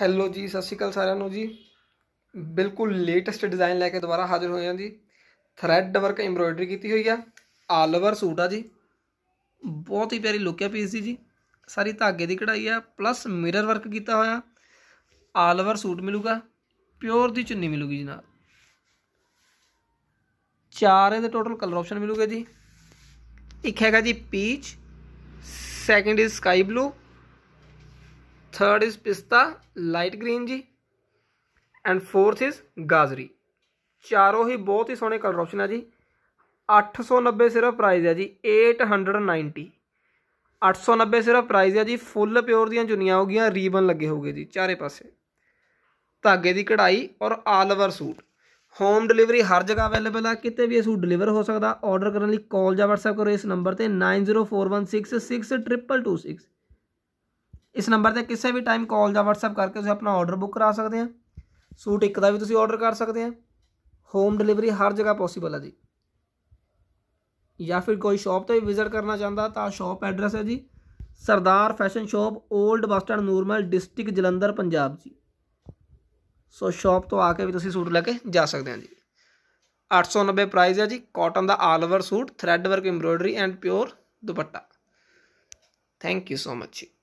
hello ਜੀ ਸਤਿ ਸ਼੍ਰੀ ਅਕਾਲ ਸਾਰਿਆਂ ਨੂੰ ਜੀ ਬਿਲਕੁਲ ਲੇਟੈਸਟ ਡਿਜ਼ਾਈਨ ਲੈ ਕੇ ਦੁਬਾਰਾ ਹਾਜ਼ਰ ਹੋਏ ਹਾਂ ਜੀ ਥਰੈਡ ਵਰਕ ਐਮਬ੍ਰੋਇਡਰੀ ਕੀਤੀ ਹੋਈ ਆ ਆਲ ਓਵਰ ਸੂਟ ਆ ਜੀ ਬਹੁਤ ਹੀ ਪਿਆਰੀ ਲੁੱਕ ਆ ਪੀਸ ਦੀ ਜੀ ਸਾਰੀ ਧਾਗੇ ਦੀ ਕਢਾਈ ਆ ਪਲੱਸ ਮਿਰਰ ਵਰਕ ਕੀਤਾ ਹੋਇਆ ਆਲ ਓਵਰ ਸੂਟ ਮਿਲੂਗਾ ਪਿਓਰ ਦੀ ਚੁੰਨੀ ਮਿਲੂਗੀ ਜੀ ਨਾਲ ਚਾਰ ਇਹਦੇ ਟੋਟਲ ਕਲਰ ਆਪਸ਼ਨ ਮਿਲੂਗੇ ਜੀ ਇੱਕ ਹੈਗਾ ਜੀ peach second is sky blue third is ਪਿਸਤਾ ਲਾਈਟ ਗ੍ਰੀਨ ਜੀ ਐਂਡ ਫੋਰਥ ਇਜ਼ ਗਾਜ਼ਰੀ ਚਾਰੋਂ ਹੀ ਬਹੁਤ ਹੀ ਸੋਹਣੇ ਕਲਰ ਆਪਸ਼ਨ ਆ ਜੀ 890 ਸਿਰਫ ਪ੍ਰਾਈਸ ਹੈ ਜੀ 890 890 ਸਿਰਫ ਪ੍ਰਾਈਸ ਹੈ ਜੀ ਫੁੱਲ ਪਿਓਰ ਦੀਆਂ ਜੁਨੀਆਂ ਹੋਗੀਆਂ ਰੀਬਨ ਲੱਗੇ ਹੋਗੇ ਜੀ ਚਾਰੇ ਪਾਸੇ ਧਾਗੇ ਦੀ ਕਢਾਈ ਔਰ all over suit home delivery ਹਰ ਜਗ੍ਹਾ ਅਵੇਲੇਬਲ ਆ ਕਿਤੇ ਵੀ ਇਹ ਸੂਟ ਡਿਲੀਵਰ ਹੋ ਸਕਦਾ ਆਰਡਰ ਕਰਨ ਲਈ ਕਾਲ ਜਾਂ WhatsApp ਕਰੋ ਇਸ ਨੰਬਰ ਤੇ 9041666226 ਇਸ ਨੰਬਰ ਤੇ ਕਿਸੇ ਵੀ ਟਾਈਮ ਕਾਲ ਜਾਂ WhatsApp ਕਰਕੇ ਤੁਸੀਂ ਆਪਣਾ ਆਰਡਰ ਬੁੱਕ ਕਰਾ ਸਕਦੇ ਆ ਸੂਟ ਇੱਕ ਦਾ ਵੀ ਤੁਸੀਂ ਆਰਡਰ ਕਰ ਸਕਦੇ ਆ ਹੋਮ ਡਿਲੀਵਰੀ ਹਰ ਜਗ੍ਹਾ ਪੋਸੀਬਲ ਹੈ ਜੀ ਜਾਂ ਫਿਰ ਕੋਈ ਸ਼ਾਪ ਤੇ ਵਿਜ਼ਿਟ ਕਰਨਾ ਚਾਹੁੰਦਾ ਤਾਂ ਸ਼ਾਪ ਐਡਰੈਸ ਹੈ ਜੀ Sardar fashion shop old bus stand Nurmahal district Jalandhar Punjab ਜੀ ਸੋ ਸ਼ਾਪ ਤੋਂ ਆ ਕੇ ਵੀ ਤੁਸੀਂ ਸੂਟ ਲੈ ਕੇ ਜਾ ਸਕਦੇ ਆ ਜੀ 890 ਪ੍ਰਾਈਸ ਹੈ ਜੀ ਕਾਟਨ ਦਾ all over suit thread work embroidery and pure dupatta thank you so much ਜੀ